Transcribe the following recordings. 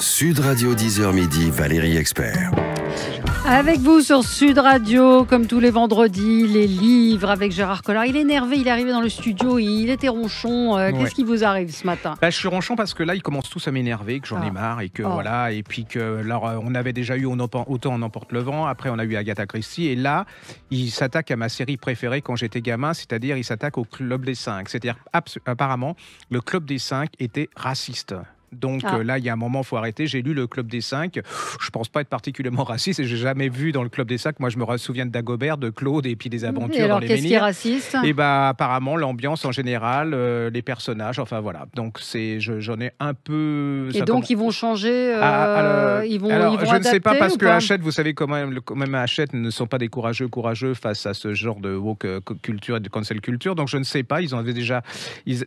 Sud Radio 10h midi, Valérie Expert. Avec vous sur Sud Radio, comme tous les vendredis, les livres avec Gérard Collard. Il est énervé, il est arrivé dans le studio, il était ronchon. Euh, qu'est-ce qui vous arrive ce matin bah, Je suis ronchon parce que là, ils commencent tous à m'énerver, que j'en ai ah. marre et que oh. voilà. Et puis que, euh, on avait déjà eu Autant on emporte le vent, après on a eu Agatha Christie, et là, il s'attaque à ma série préférée quand j'étais gamin, c'est-à-dire il s'attaque au Club des Cinq. C'est-à-dire, apparemment, le Club des Cinq était raciste. Donc ah. euh, là, il y a un moment, faut arrêter. J'ai lu le Club des Cinq. Je pense pas être particulièrement raciste et j'ai jamais vu dans le Club des Cinq. Moi, je me souviens de Dagobert, de Claude et puis des aventures et alors, dans les qu'est-ce qui est raciste Et eh bah, ben, apparemment, l'ambiance en général, euh, les personnages, enfin voilà. Donc c'est, j'en ai un peu. Et donc, ils vont changer. Euh, ah, ah, ils vont. je ne sais pas parce que Hachette, vous savez quand même, Hachette ne sont pas des courageux, courageux face à ce genre de woke culture et de cancel culture. Donc je ne sais pas. Ils en déjà,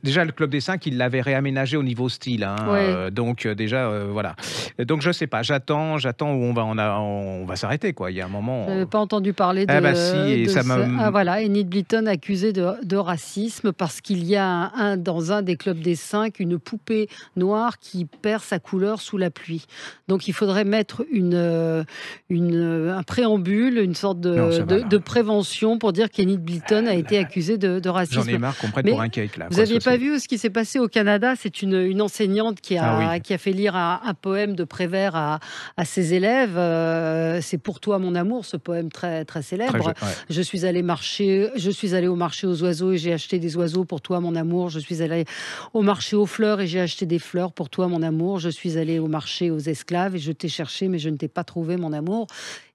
déjà le Club des Cinq, ils l'avaient réaménagé au niveau style. Hein, euh, donc euh, déjà, euh, voilà. Donc je sais pas. J'attends, j'attends où on va, on, a, on va s'arrêter quoi. Il y a un moment. On... pas entendu parler ah, bah, de. ça ah, voilà, Enid Blyton accusé de, racisme parce qu'il y a un, dans un des clubs des cinq une poupée noire qui perd sa couleur sous la pluie. Donc il faudrait mettre une, une un préambule, une sorte de, prévention pour dire qu'Enid Blyton a ah, été accusé de, racisme. J'en ai marre qu'on prenne pour un là. Vous n'aviez pas vu ce qui s'est passé au Canada C'est une, une enseignante qui a ah qui a fait lire un, poème de Prévert à, ses élèves. Euh, c'est pour toi mon amour, ce poème très très célèbre. Je suis allé marcher, je suis allé au marché aux oiseaux et j'ai acheté des oiseaux pour toi mon amour. Je suis allé au marché aux fleurs et j'ai acheté des fleurs pour toi mon amour. Je suis allé au marché aux esclaves et je t'ai cherché mais je ne t'ai pas trouvé mon amour.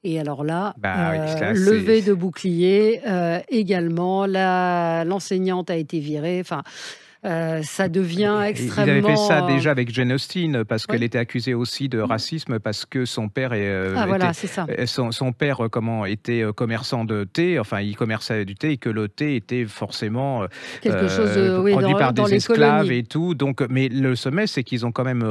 Et alors là, bah euh, levé de bouclier euh, Également, également. L'enseignante a été virée. Enfin, euh, ça devient extrêmement. Ils avaient fait ça déjà avec Jane Austen parce qu'elle était accusée aussi de mm. racisme parce que son père est, euh, ah, voilà, était, ça. Euh, son, père comment était commerçant de thé, enfin il commerçait du thé et que le thé était forcément quelque produit par des esclaves et tout. Donc, mais le sommet, c'est qu'ils ont quand même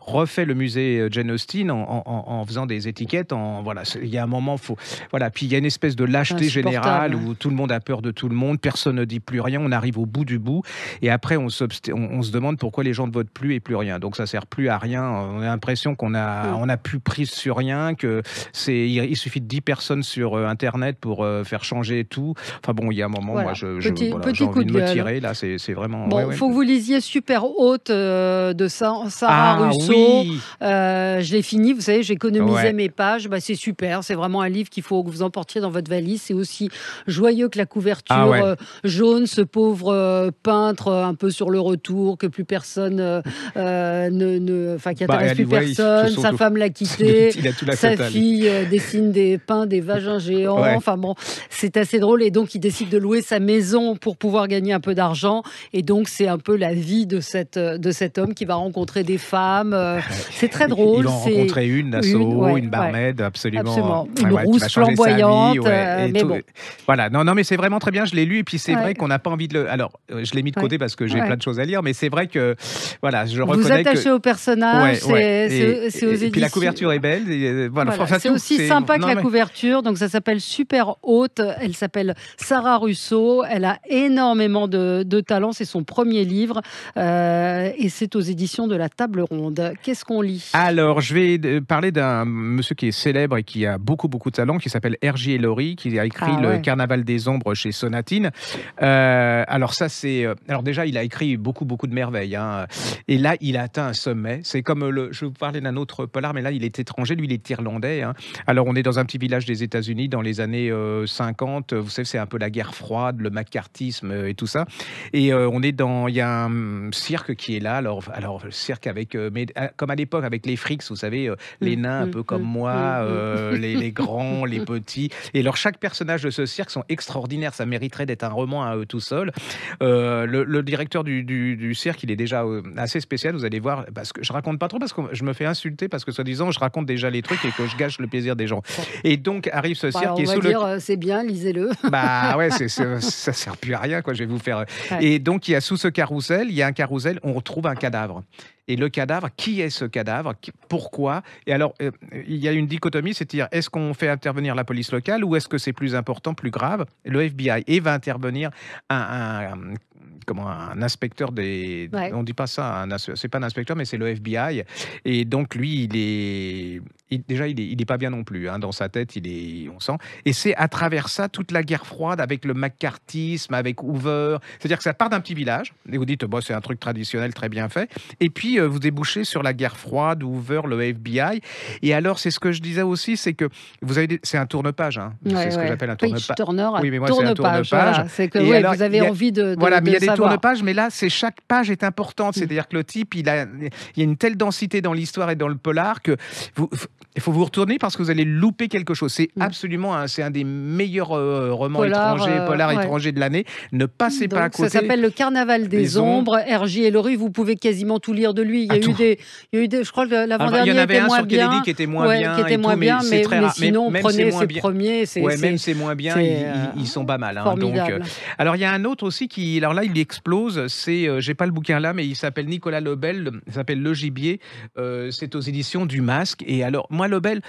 refait le musée Jane Austen en, en faisant des étiquettes. En voilà, il y a un moment faut voilà. Puis il y a une espèce de lâcheté générale où tout le monde a peur de tout le monde, personne ne dit plus rien, on arrive au bout du bout et après on, se demande pourquoi les gens ne votent plus et plus rien. Donc ça sert plus à rien. On a l'impression qu'on a, mm. on a plus prise sur rien, que c'est, il, suffit de 10 personnes sur euh, Internet pour euh, faire changer tout. Enfin bon, il y a un moment, moi, je, envie de, me tirer. Là, c'est, vraiment. Bon, faut que vous lisiez Super Haute euh, de Sarah ah, Rousseau. je l'ai fini, vous savez, j'économisais mes pages. Bah, c'est super. C'est vraiment un livre qu'il faut que vous emportiez dans votre valise. C'est aussi joyeux que la couverture ah, jaune, ce pauvre peintre un peu sur le retour, que plus personne euh, euh, ne, enfin, qu'il bah, intéresse a plus personne. Sa femme l'a quitté. sa fille euh, dessine des pains des vagins géants. Enfin bon, c'est assez drôle. Et donc, il décide de louer sa maison pour pouvoir gagner un peu d'argent. Et donc, c'est un peu la vie de cette de cet homme qui va rencontrer des femmes. Ah, c'est très drôle. Il en rencontré une, une, barmaid, absolument. Une rousse flamboyante. bon. Voilà. Non, non, mais c'est vraiment très bien. Je l'ai lu. Et puis, c'est vrai qu'on n'a pas envie de le. Alors, je l'ai mis de côté parce que j'ai plein de choses à lire, mais c'est vrai que voilà, je Vous attachez au personnage, c'est, aux éditions. Et puis la couverture est belle. Euh, voilà, c'est aussi sympa que la couverture. Donc ça s'appelle Super Haute. Elle s'appelle Sarah Russo. Elle a énormément de, de talent. C'est son premier livre euh, et c'est aux éditions de la Table Ronde. Qu'est-ce qu'on lit Alors je vais euh, parler d'un monsieur qui est célèbre et qui a beaucoup beaucoup de talent, qui s'appelle Hergé Ellory, qui a écrit ah Le Carnaval des Ombres chez Sonatine. alors ça c'est alors déjà il il a écrit beaucoup, beaucoup de merveilles. Hein. Et là, il a atteint un sommet. C'est comme le, je vous parlais d'un autre polar, mais là, il est étranger. Lui, il est irlandais. Hein. Alors, on est dans un petit village des États-Unis dans les années 50. Euh, vous savez, c'est un peu la guerre froide, le macartisme euh, et tout ça. Et euh, on est dans, il y a un cirque qui est là. Alors, alors le cirque avec, mais ah, comme à l'époque avec les frics, vous savez, mm, les nains un mm, peu comme mm, moi, les, grands, les petits. Et alors, chaque personnage de ce cirque sont extraordinaires. Ça mériterait d'être un roman à eux tout seul. le, le directeur directeur du, cirque, il est déjà euh, assez spécial. Vous allez voir, parce que je raconte pas trop, parce que je me fais insulter, parce que soi-disant, je raconte déjà les trucs et que je gâche le plaisir des gens. Et donc arrive ce bah, cirque. On va dire, euh, c'est bien, lisez-le. Bah ouais, c ça sert plus à rien, quoi. Je vais vous faire. Euh. Et donc il y a sous ce carrousel, il y a un carrousel, on retrouve un cadavre. Et le cadavre, qui est ce cadavre Pourquoi Et alors, il y a une dichotomie, c'est-à-dire, est-ce qu'on fait intervenir la police locale ou est-ce que c'est plus important, plus grave Le FBI et va intervenir un, un, comme un inspecteur des. On dit pas ça, c'est pas un inspecteur, mais c'est le FBI. Et donc lui, il est déjà, il n'est est pas bien non plus. Hein. dans sa tête, il est, on sent. Et c'est à travers ça toute la guerre froide avec le macartisme, avec Hoover. C'est-à-dire que ça part d'un petit village. Et vous dites, c'est un truc traditionnel très bien fait. Et puis, euh, vous débouchez sur la guerre froide, Hoover, le FBI. Et alors, c'est ce que je disais aussi, c'est que vous avez, c'est un tournepage. Hein. c'est ce que j'appelle un tourne-page. Oui, mais moi, c'est un tournepage. page C'est que vous avez envie de, Voilà, mais il y a des des pages mais là, c'est chaque page est importante. C'est-à-dire que le type, il a, il y a une telle densité dans l'histoire et dans le polar que vous, il faut vous retourner parce que vous allez louper quelque chose. C'est mm. absolument un, c'est un des meilleurs euh, romans étrangers, polars euh, polar de l'année. Ne passez pas à côté. Ça s'appelle Le Carnaval des, ombres. R.J. et vous pouvez quasiment tout lire de lui. Il y a, ah, eu des, il y a eu je crois que l'avant-dernier était ah, moins bien. Bah, il y en avait un sur qui était moins bien, qui était moins bien, mais, sinon prenez ses premiers. même c'est moins bien, ils, sont pas mal. Hein, donc, euh, alors il y a un autre aussi qui, alors là il explose. C'est, j'ai pas le bouquin là, mais il s'appelle Nicolas Lebel. Il s'appelle Le Gibier. c'est aux éditions du Masque. Et alors moi moi, Lobel,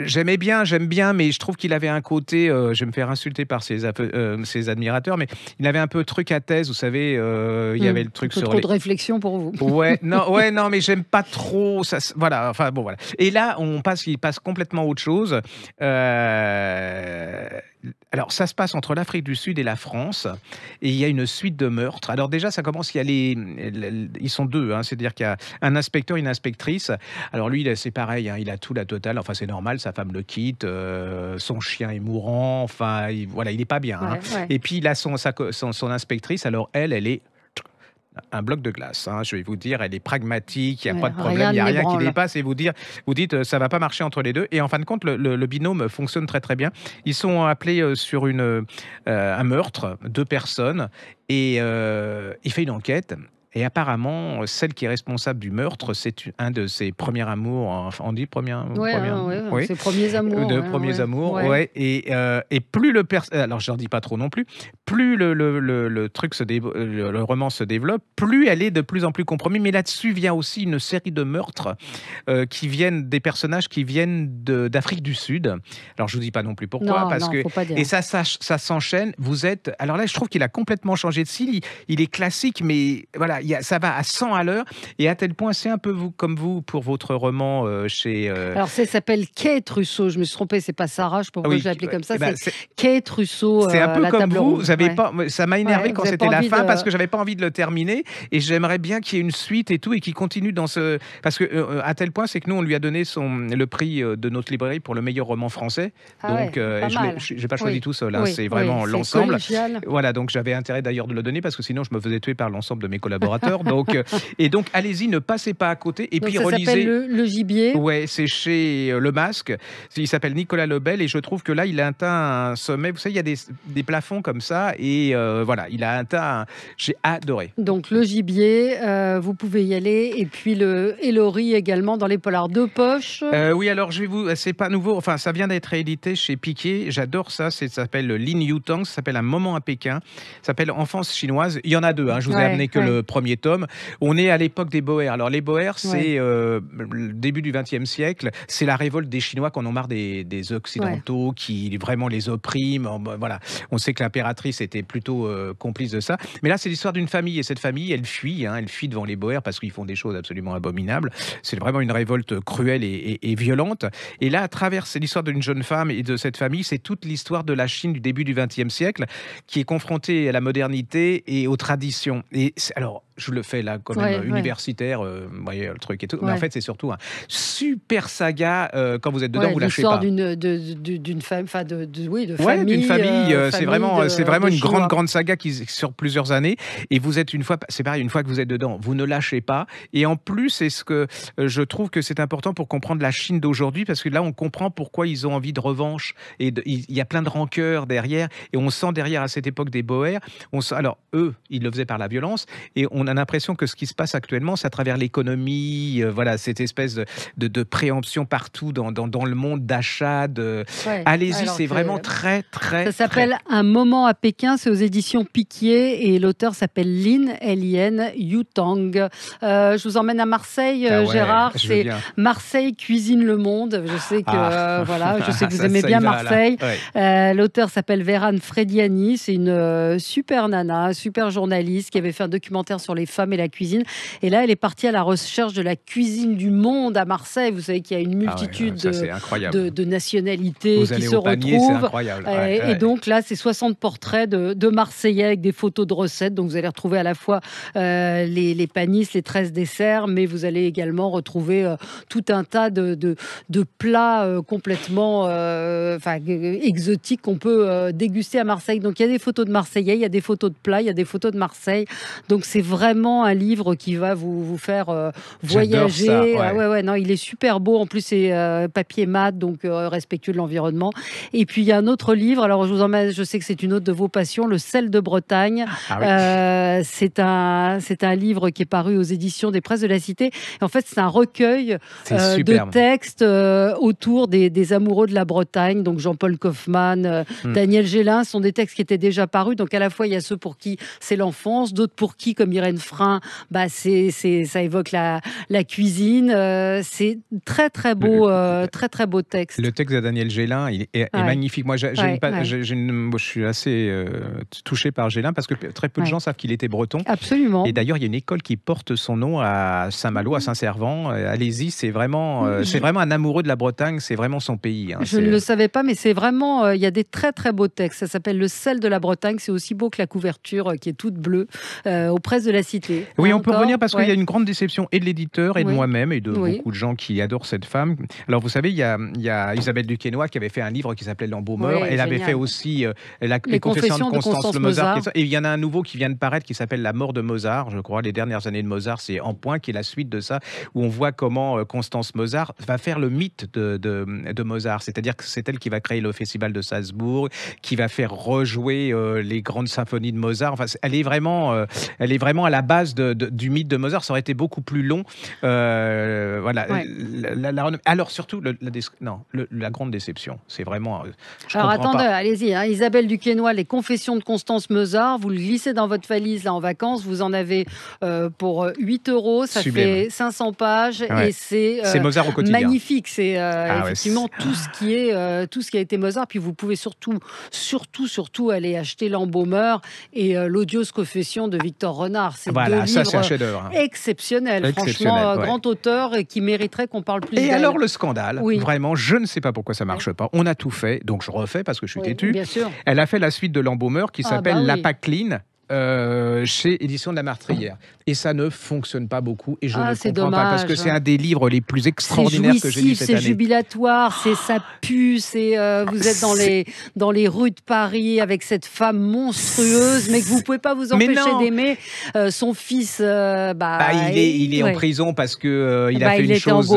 j'aimais bien, j'aime bien, mais je trouve qu'il avait un côté, euh, je vais me faire insulter par euh, ses, admirateurs, mais il avait un peu truc à thèse, vous savez, euh, il y avait hmm. le truc sur. Trop de réflexion pour vous. Ouais, non, ouais, non mais j'aime pas trop. Ça, voilà, enfin bon, voilà. Et là, on passe, il passe complètement autre chose. Euh alors, ça se passe entre l'Afrique du Sud et la France, et il y a une suite de meurtres. Alors déjà, ça commence, il y a les... Ils sont deux, hein, c'est-à-dire qu'il y a un inspecteur, et une inspectrice. Alors lui, c'est pareil, hein, il a tout, la totale, enfin c'est normal, sa femme le quitte, euh, son chien est mourant, enfin voilà, il n'est pas bien. Hein. Et puis il a son, son, son inspectrice, alors elle, elle est un bloc de glace. Hein. Je vais vous dire, elle est pragmatique, il n'y a pas de problème, il n'y a rien qui dépasse. Et vous, dire, vous dites, euh, ça ne va pas marcher entre les deux. Et en fin de compte, le, binôme fonctionne très très bien. Ils sont appelés euh, sur une, euh, un meurtre, deux personnes, et il fait une enquête. Et apparemment, euh, celle qui est responsable du meurtre, c'est un de ses premiers amours. on dit premier, ouais, oui. ses premiers euh, amours. De premiers amours, ouais. Et, euh, et, plus le personnage. alors je n'en dis pas trop non plus, plus le, truc se le, roman se développe, plus elle est de plus en plus compromise. Mais là-dessus vient aussi une série de meurtres qui viennent des personnages qui viennent d'Afrique du Sud. Alors je vous dis pas non plus pourquoi, parce que et ça, ça, s'enchaîne. Vous êtes alors là, je trouve qu'il a complètement changé de style. il est classique, mais voilà ça va à 100 à l'heure et à tel point, c'est un peu vous, comme vous pour votre roman euh, chez. Euh, Alors, ça s'appelle Kate Russo. Je me suis trompée c'est pas Sarah, je pourquoi ah je l'ai appelé comme ça. Eh ben, c'est Kate Russo. Euh, c'est un peu comme vous. pas, ça m'a énervé quand c'était la fin parce que j'avais pas envie de le terminer et j'aimerais bien qu'il y ait une suite et tout et qu'il continue dans ce. Parce que à tel point, c'est que nous, on lui a donné son, le prix de notre librairie pour le meilleur roman français. Ah donc, ouais, je n'ai pas choisi tout seul. Hein, c'est vraiment l'ensemble. Voilà, donc j'avais intérêt d'ailleurs de le donner parce que sinon, je me faisais tuer par l'ensemble de mes collaborateurs donc, euh, et donc, allez-y, ne passez pas à côté. Et puis, relisez. Le, gibier. Ouais, c'est chez euh, Le Masque. Il s'appelle Nicolas Lebel et je trouve que là, il a atteint un sommet. Vous savez, il y a des, plafonds comme ça et euh, voilà, il a atteint. J'ai adoré. Donc, le gibier, vous pouvez y aller. Et puis, le Elori également dans les polars de poche. oui, alors, je vais vous. C'est pas nouveau. Enfin, ça vient d'être édité chez Piquet. J'adore ça. Ça s'appelle Lin Yutang. Ça s'appelle Un moment à Pékin. Ça s'appelle Enfance chinoise. Il y en a deux. Hein, je vous ai amené que le premier premier tome. On est à l'époque des Boers. Alors les Boers, c'est euh, le début du XXe siècle, c'est la révolte des Chinois qu'on en marre des, Occidentaux qui vraiment les oppriment. Voilà, on sait que l'impératrice était plutôt euh, complice de ça. Mais là, c'est l'histoire d'une famille et cette famille, elle fuit, hein. elle fuit devant les Boers parce qu'ils font des choses absolument abominables. C'est vraiment une révolte cruelle et, violente. Et là, à travers l'histoire d'une jeune femme et de cette famille, c'est toute l'histoire de la Chine du début du XXe siècle qui est confrontée à la modernité et aux traditions. Et alors, je le fais là quand universitaire, euh, voyez le truc et tout. Mais en fait, c'est surtout un super saga euh, quand vous êtes dedans, vous lâchez pas. d'une femme, de, oui, de famille. famille. Euh, c'est vraiment, c'est vraiment une grande, grande saga qui sur plusieurs années. Et vous êtes une fois, c'est pareil, une fois que vous êtes dedans, vous ne lâchez pas. Et en plus, c'est ce que je trouve que c'est important pour comprendre la Chine d'aujourd'hui, parce que là, on comprend pourquoi ils ont envie de revanche. Et il y a plein de rancœur derrière. Et on sent derrière à cette époque des Boers, on alors eux, ils le faisaient par la violence, et on a a l'impression que ce qui se passe actuellement, c'est à travers l'économie, euh, voilà, cette espèce de, préemption partout dans, le monde d'achat. De... Allez-y, c'est vraiment très, très. Ça s'appelle Un moment à Pékin, c'est aux éditions Piquier et l'auteur s'appelle Lin, l i euh, je vous emmène à Marseille, ah euh, Gérard. C'est Marseille cuisine le monde. Je sais que, ah. voilà, je sais que vous aimez bien Marseille. L'auteur s'appelle Véran Frediani. C'est une super nana, super journaliste qui avait fait un documentaire sur les les femmes et la cuisine. Et là, elle est partie à la recherche de la cuisine du monde à Marseille. Vous savez qu'il y a une ah multitude de, nationalités qui se retrouvent. et, donc là, c'est 60 portraits de, Marseillais avec des photos de recettes. Donc vous allez retrouver à la fois euh, les, les panisses, les 13 desserts, mais vous allez également retrouver euh, tout un tas de, de, plats euh, complètement exotiques qu'on peut déguster à Marseille. Donc il y a des photos de Marseillais, il y a des photos de plats, il y a des photos de Marseille. Donc c'est vraiment vraiment un livre qui va vous, vous faire euh, voyager. Ah ouais. ouais, non, il est super beau. En plus, c'est euh, papier mat, donc euh, respectueux de l'environnement. Et puis, il y a un autre livre. Alors, je vous emmène, je sais que c'est une autre de vos passions, Le sel de Bretagne. Ah c'est un, c'est un livre qui est paru aux éditions des Presses de la Cité. en fait, c'est un recueil de textes autour des, amoureux de la Bretagne. Donc, Jean-Paul Kaufmann, hmm. Daniel Gélin, sont des textes qui étaient déjà parus. Donc, à la fois, il y a ceux pour qui c'est l'enfance, d'autres pour qui, comme Irène Frein, bah, c'est, ça évoque la, la cuisine. Euh, c'est très très beau, euh, très très beau texte. Le texte de Daniel Gélin, il est, magnifique. Moi, je suis assez euh, touché par Gélin parce que très peu de gens savent qu'il était breton. Absolument. Et d'ailleurs, il y a une école qui porte son nom à Saint-Malo, à mm-hmm. Saint-Servant. Allez-y, c'est vraiment, mm-hmm. c'est vraiment un amoureux de la Bretagne. C'est vraiment son pays. Hein. Je ne le savais pas, mais c'est vraiment. Il y a des très très beaux textes. Ça s'appelle Le sel de la Bretagne. C'est aussi beau que la couverture qui est toute bleue Auprès de la oui, on peut revenir parce qu'il y a une grande déception et de l'éditeur et de moi-même et de beaucoup de gens qui adorent cette femme. Alors, vous savez, il y a, Isabelle Duquesnoy qui avait fait un livre qui s'appelait L'Embaumeur. Elle avait fait aussi euh, les, confessions, de Constance, Mozart. Et il y en a un nouveau qui vient de paraître qui s'appelle La mort de Mozart, je crois. Les dernières années de Mozart, c'est en point, qui est la suite de ça, où on voit comment euh, Constance Mozart va faire le mythe de, Mozart. C'est-à-dire que c'est elle qui va créer le festival de Salzbourg, qui va faire rejouer euh, les grandes symphonies de Mozart. Enfin, elle est vraiment, elle est vraiment la base du mythe de Mozart. Ça aurait été beaucoup plus long. Euh, voilà. alors surtout, la, non, la grande déception. C'est vraiment. Euh, je alors attendez, allez-y. Hein. Isabelle Duquesnoy, les Confessions de Constance Mozart. Vous le glissez dans votre valise là en vacances. Vous en avez euh, pour 8 euros. Ça fait 500 pages et c'est. Mozart au quotidien. Magnifique. C'est ah effectivement tout ce qui est tout ce qui a été Mozart. Puis vous pouvez surtout, surtout, surtout aller acheter l'embaumeur et l'odieuse confession de Victor Renard. Ah, voilà, ça c'est un chef d'œuvre. Hein. Exceptionnel, franchement, euh, grand auteur et euh, qui mériterait qu'on parle plus. Et alors le scandale, vraiment, je ne sais pas pourquoi ça marche pas. On a tout fait, donc je refais parce que je suis têtu. Bien sûr. Elle a fait la suite de l'embaumeur qui ah, s'appelle bah La Pacline. Euh, chez Édition de la Martrière. Et ça ne fonctionne pas beaucoup. Et je ah, ne comprends dommage, pas parce que c'est un des livres les plus extraordinaires que j'ai lu cette année. C'est jubilatoire, c'est ça puce c'est euh, ah, vous êtes dans les dans les rues de Paris avec cette femme monstrueuse, mais que vous pouvez pas vous empêcher d'aimer. Euh, son fils, bah, bah, il est, en prison parce que il a bah, fait une chose.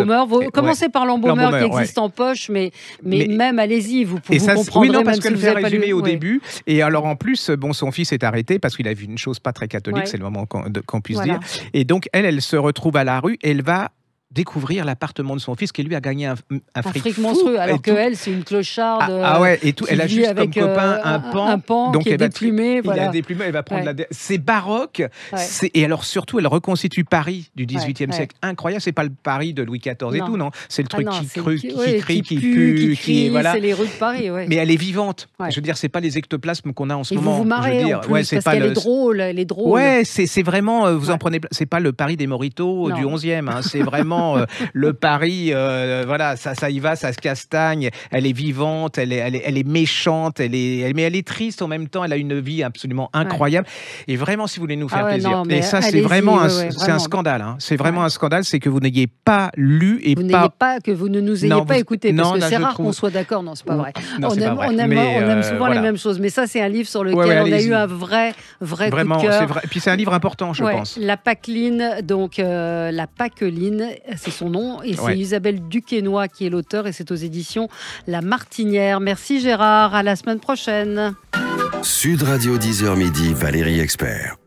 commencez par l'embaumeur qui existe en poche, mais mais, même allez-y, vous pouvez comprendre. non, parce que fait résumer au début. Et alors en plus, bon, son fils est arrêté parce que elle a vu une chose pas très catholique, c'est le moment qu'on puisse dire. Et donc, elle, elle se retrouve à la rue, elle va découvrir l'appartement de son fils qui lui a gagné un, un, fric, monstrueux, alors que elle c'est une clocharde. Ah, euh, ah, ouais, et tout, elle a juste comme copain euh, un, pan, un pan donc qui elle est Il a déplumé, elle va prendre la. C'est baroque, et alors surtout, elle reconstitue Paris du 18e siècle. Incroyable, c'est pas le Paris de Louis XIV et tout, non. C'est le ah truc qui, crut qui, crie, qui, pue, qui, voilà. C'est les rues de Paris, Mais elle est vivante. Je veux dire, c'est pas les ectoplasmes qu'on a en ce moment. Vous vous marrez, parce qu'elle est drôle, drôles les drôles Ouais, c'est vraiment, euh, vous en prenez, c'est pas le Paris des Moritos du 11e, hein, c'est vraiment. Euh, le Paris, euh, euh, voilà, ça, ça y va, ça se castagne. Elle est vivante, elle est, elle est, méchante, elle est, elle, mais elle est triste en même temps. Elle a une vie absolument incroyable. Et vraiment, si vous voulez nous faire ah plaisir, et ça, c'est vraiment, un, un scandale. Hein. C'est vraiment un scandale, c'est que vous n'ayez pas lu et vous pas... pas que vous ne nous ayez pas écouté, parce que c'est rare qu'on soit d'accord. Non, c'est pas vrai. on, aime, On, souvent les mêmes choses, mais ça, c'est un livre sur lequel on a eu un vrai, vrai vraiment, c'est Vrai. Puis c'est un livre important, je pense. La Pacline, donc la Paqueline c'est son nom, et c'est Isabelle Duquesnoy qui est l'auteur, et c'est aux éditions La Martinière. Merci Gérard, à la semaine prochaine. Sud Radio 10h midi, Valérie Expert.